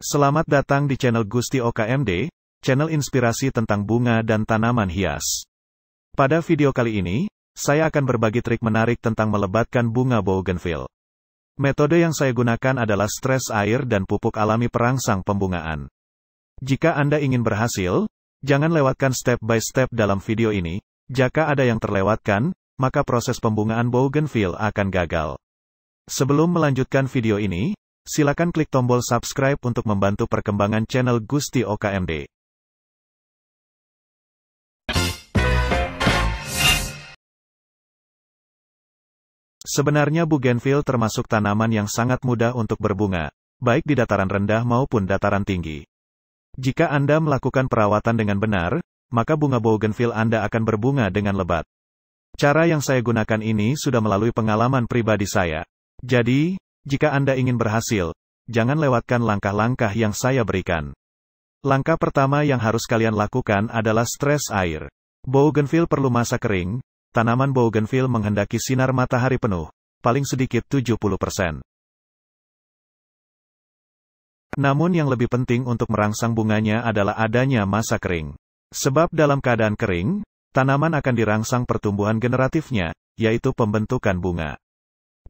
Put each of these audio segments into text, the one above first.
Selamat datang di channel Gusti OKMD, channel inspirasi tentang bunga dan tanaman hias. Pada video kali ini, saya akan berbagi trik menarik tentang melebatkan bunga bougainville. Metode yang saya gunakan adalah stres air dan pupuk alami perangsang pembungaan. Jika Anda ingin berhasil, jangan lewatkan step by step dalam video ini. Jika ada yang terlewatkan, maka proses pembungaan bougainville akan gagal. Sebelum melanjutkan video ini, silakan klik tombol subscribe untuk membantu perkembangan channel Gusti OKMD. Sebenarnya bougainville termasuk tanaman yang sangat mudah untuk berbunga, baik di dataran rendah maupun dataran tinggi. Jika Anda melakukan perawatan dengan benar, maka bunga bougainville Anda akan berbunga dengan lebat. Cara yang saya gunakan ini sudah melalui pengalaman pribadi saya. Jadi, jika Anda ingin berhasil, jangan lewatkan langkah-langkah yang saya berikan. Langkah pertama yang harus kalian lakukan adalah stres air. Bougainville perlu masa kering, tanaman Bougainville menghendaki sinar matahari penuh, paling sedikit 70%. Namun yang lebih penting untuk merangsang bunganya adalah adanya masa kering. Sebab dalam keadaan kering, tanaman akan dirangsang pertumbuhan generatifnya, yaitu pembentukan bunga.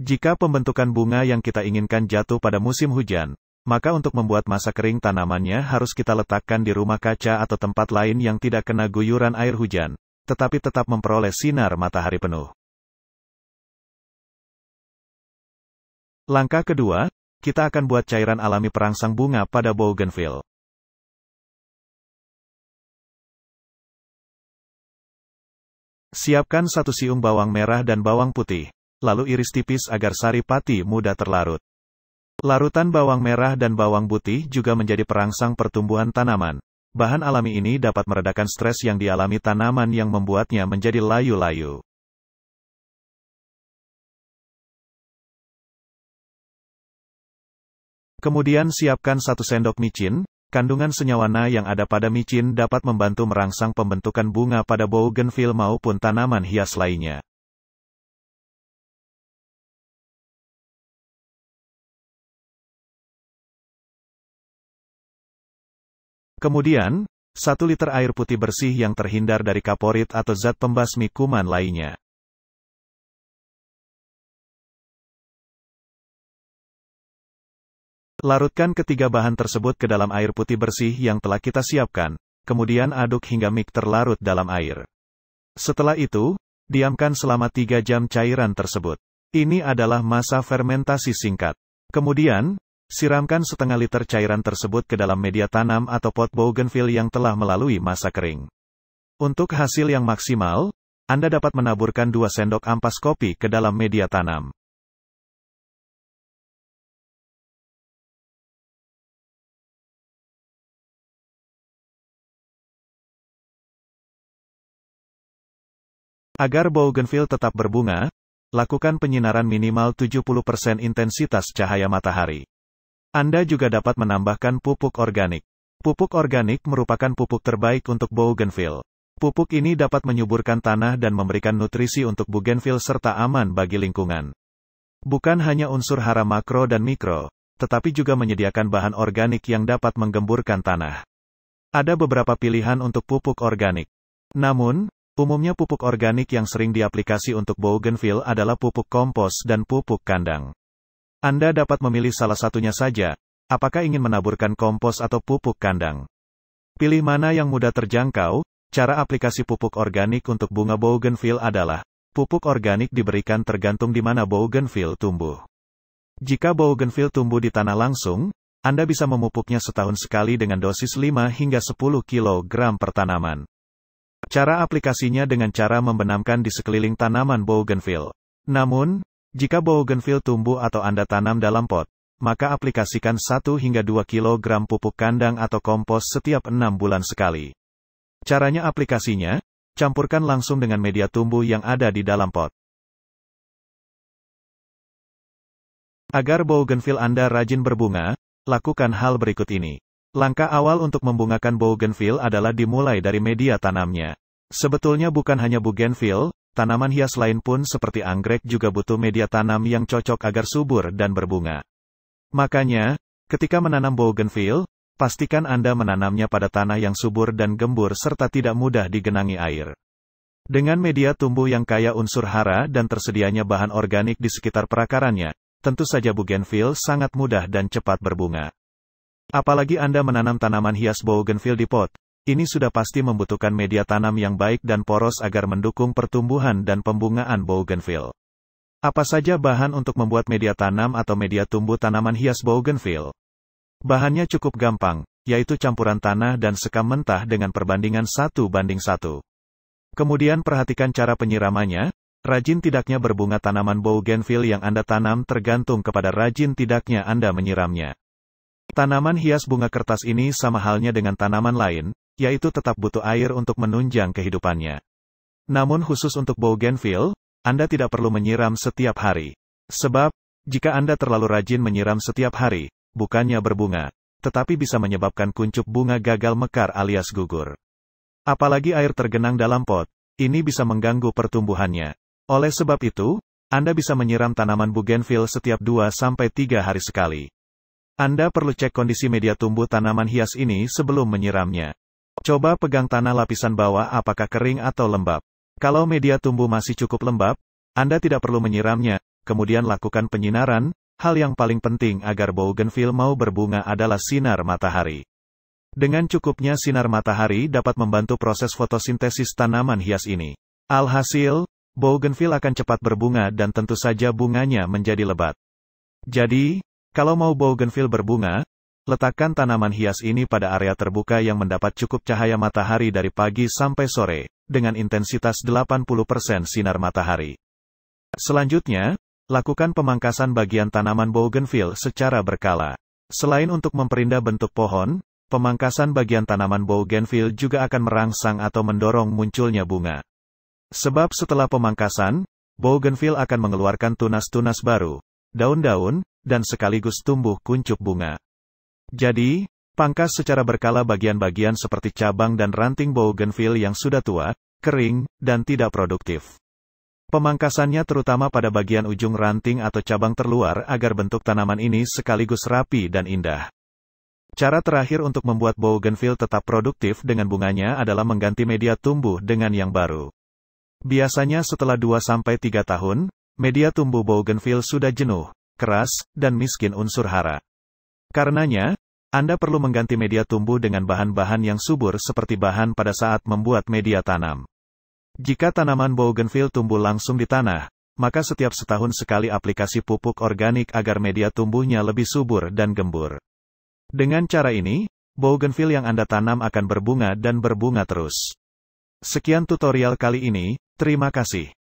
Jika pembentukan bunga yang kita inginkan jatuh pada musim hujan, maka untuk membuat masa kering tanamannya harus kita letakkan di rumah kaca atau tempat lain yang tidak kena guyuran air hujan, tetapi tetap memperoleh sinar matahari penuh. Langkah kedua, kita akan buat cairan alami perangsang bunga pada bougainville. Siapkan satu siung bawang merah dan bawang putih lalu iris tipis agar sari pati mudah terlarut. Larutan bawang merah dan bawang putih juga menjadi perangsang pertumbuhan tanaman. Bahan alami ini dapat meredakan stres yang dialami tanaman yang membuatnya menjadi layu-layu. Kemudian siapkan satu sendok micin, kandungan senyawana yang ada pada micin dapat membantu merangsang pembentukan bunga pada bougainville maupun tanaman hias lainnya. Kemudian, 1 liter air putih bersih yang terhindar dari kaporit atau zat pembasmi kuman lainnya. Larutkan ketiga bahan tersebut ke dalam air putih bersih yang telah kita siapkan, kemudian aduk hingga mik terlarut dalam air. Setelah itu, diamkan selama 3 jam cairan tersebut. Ini adalah masa fermentasi singkat. Kemudian, Siramkan setengah liter cairan tersebut ke dalam media tanam atau pot bougainville yang telah melalui masa kering. Untuk hasil yang maksimal, Anda dapat menaburkan 2 sendok ampas kopi ke dalam media tanam. Agar bougainville tetap berbunga, lakukan penyinaran minimal 70% intensitas cahaya matahari. Anda juga dapat menambahkan pupuk organik. Pupuk organik merupakan pupuk terbaik untuk bougainville. Pupuk ini dapat menyuburkan tanah dan memberikan nutrisi untuk bougainville serta aman bagi lingkungan. Bukan hanya unsur hara makro dan mikro, tetapi juga menyediakan bahan organik yang dapat menggemburkan tanah. Ada beberapa pilihan untuk pupuk organik. Namun, umumnya pupuk organik yang sering diaplikasi untuk bougainville adalah pupuk kompos dan pupuk kandang. Anda dapat memilih salah satunya saja, apakah ingin menaburkan kompos atau pupuk kandang. Pilih mana yang mudah terjangkau, cara aplikasi pupuk organik untuk bunga bougainville adalah, pupuk organik diberikan tergantung di mana bougainville tumbuh. Jika bougainville tumbuh di tanah langsung, Anda bisa memupuknya setahun sekali dengan dosis 5 hingga 10 kg per tanaman. Cara aplikasinya dengan cara membenamkan di sekeliling tanaman bougainville. Namun, jika bougainville tumbuh atau Anda tanam dalam pot, maka aplikasikan 1 hingga 2 kg pupuk kandang atau kompos setiap 6 bulan sekali. Caranya aplikasinya, campurkan langsung dengan media tumbuh yang ada di dalam pot. Agar bougainville Anda rajin berbunga, lakukan hal berikut ini. Langkah awal untuk membungakan bougainville adalah dimulai dari media tanamnya. Sebetulnya bukan hanya bougainville, Tanaman hias lain pun seperti anggrek juga butuh media tanam yang cocok agar subur dan berbunga. Makanya, ketika menanam bougainville, pastikan Anda menanamnya pada tanah yang subur dan gembur serta tidak mudah digenangi air. Dengan media tumbuh yang kaya unsur hara dan tersedianya bahan organik di sekitar perakarannya, tentu saja bougainville sangat mudah dan cepat berbunga. Apalagi Anda menanam tanaman hias bougainville di pot, ini sudah pasti membutuhkan media tanam yang baik dan poros agar mendukung pertumbuhan dan pembungaan bougainville. Apa saja bahan untuk membuat media tanam atau media tumbuh tanaman hias bougainville? Bahannya cukup gampang, yaitu campuran tanah dan sekam mentah dengan perbandingan satu banding satu. Kemudian perhatikan cara penyiramannya, rajin tidaknya berbunga tanaman bougainville yang Anda tanam tergantung kepada rajin tidaknya Anda menyiramnya. Tanaman hias bunga kertas ini sama halnya dengan tanaman lain, yaitu tetap butuh air untuk menunjang kehidupannya. Namun khusus untuk Bougainville, Anda tidak perlu menyiram setiap hari. Sebab, jika Anda terlalu rajin menyiram setiap hari, bukannya berbunga, tetapi bisa menyebabkan kuncup bunga gagal mekar alias gugur. Apalagi air tergenang dalam pot, ini bisa mengganggu pertumbuhannya. Oleh sebab itu, Anda bisa menyiram tanaman Bougainville setiap 2-3 hari sekali. Anda perlu cek kondisi media tumbuh tanaman hias ini sebelum menyiramnya. Coba pegang tanah lapisan bawah apakah kering atau lembab. Kalau media tumbuh masih cukup lembab, Anda tidak perlu menyiramnya, kemudian lakukan penyinaran, hal yang paling penting agar bougainville mau berbunga adalah sinar matahari. Dengan cukupnya sinar matahari dapat membantu proses fotosintesis tanaman hias ini. Alhasil, bougainville akan cepat berbunga dan tentu saja bunganya menjadi lebat. Jadi, kalau mau bougainville berbunga, Letakkan tanaman hias ini pada area terbuka yang mendapat cukup cahaya matahari dari pagi sampai sore, dengan intensitas 80% sinar matahari. Selanjutnya, lakukan pemangkasan bagian tanaman bougainville secara berkala. Selain untuk memperindah bentuk pohon, pemangkasan bagian tanaman bougainville juga akan merangsang atau mendorong munculnya bunga. Sebab setelah pemangkasan, bougainville akan mengeluarkan tunas-tunas baru, daun-daun, dan sekaligus tumbuh kuncup bunga. Jadi, pangkas secara berkala bagian-bagian seperti cabang dan ranting bougainville yang sudah tua, kering, dan tidak produktif. Pemangkasannya terutama pada bagian ujung ranting atau cabang terluar agar bentuk tanaman ini sekaligus rapi dan indah. Cara terakhir untuk membuat bougainville tetap produktif dengan bunganya adalah mengganti media tumbuh dengan yang baru. Biasanya setelah 2-3 tahun, media tumbuh bougainville sudah jenuh, keras, dan miskin unsur hara. Karenanya, anda perlu mengganti media tumbuh dengan bahan-bahan yang subur seperti bahan pada saat membuat media tanam. Jika tanaman bougainville tumbuh langsung di tanah, maka setiap setahun sekali aplikasi pupuk organik agar media tumbuhnya lebih subur dan gembur. Dengan cara ini, bougainville yang Anda tanam akan berbunga dan berbunga terus. Sekian tutorial kali ini, terima kasih.